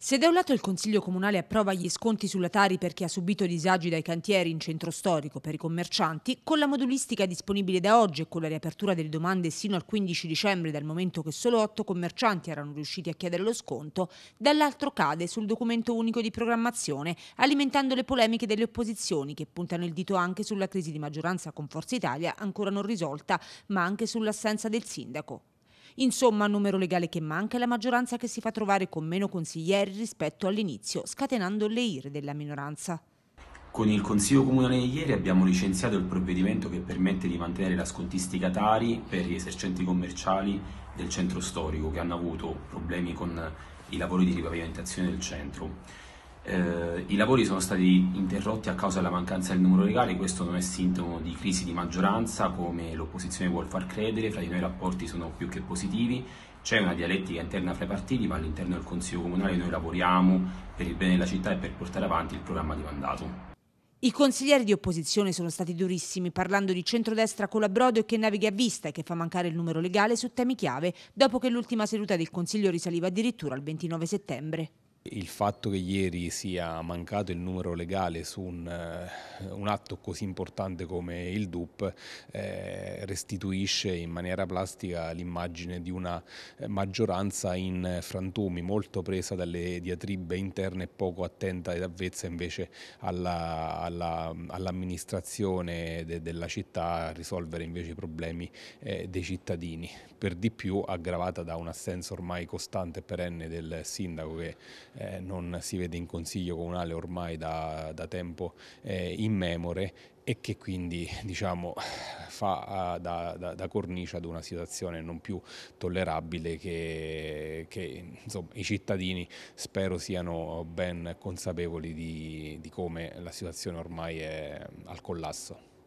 Se da un lato il Consiglio Comunale approva gli sconti sulla Tari per chi ha subito disagi dai cantieri in centro storico per i commercianti, con la modulistica disponibile da oggi e con la riapertura delle domande sino al 15 dicembre dal momento che solo otto commercianti erano riusciti a chiedere lo sconto, dall'altro cade sul documento unico di programmazione, alimentando le polemiche delle opposizioni che puntano il dito anche sulla crisi di maggioranza con Forza Italia ancora non risolta, ma anche sull'assenza del sindaco. Insomma, numero legale che manca e la maggioranza che si fa trovare con meno consiglieri rispetto all'inizio, scatenando le ire della minoranza. Con il Consiglio Comunale di ieri abbiamo licenziato il provvedimento che permette di mantenere la scontistica Tari per gli esercenti commerciali del centro storico che hanno avuto problemi con i lavori di ripavimentazione del centro. Eh, I lavori sono stati interrotti a causa della mancanza del numero legale, questo non è sintomo di crisi di maggioranza come l'opposizione vuol far credere, fra di noi i rapporti sono più che positivi, c'è una dialettica interna fra i partiti, ma all'interno del Consiglio Comunale noi lavoriamo per il bene della città e per portare avanti il programma di mandato. I consiglieri di opposizione sono stati durissimi, parlando di centrodestra con la Brodo che naviga a vista e che fa mancare il numero legale su temi chiave, dopo che l'ultima seduta del Consiglio risaliva addirittura al 29 settembre il fatto che ieri sia mancato il numero legale su un, eh, un atto così importante come il DUP eh, restituisce in maniera plastica l'immagine di una eh, maggioranza in eh, frantumi, molto presa dalle diatribe interne e poco attenta ed avvezza invece all'amministrazione alla, all de, della città a risolvere invece i problemi eh, dei cittadini, per di più aggravata da un assenso ormai costante e perenne del sindaco che eh, non si vede in consiglio comunale ormai da, da tempo eh, in memore e che quindi diciamo, fa eh, da, da, da, cornice ad una situazione non più tollerabile che, che insomma, i cittadini spero siano ben consapevoli di, di come la situazione ormai è al collasso.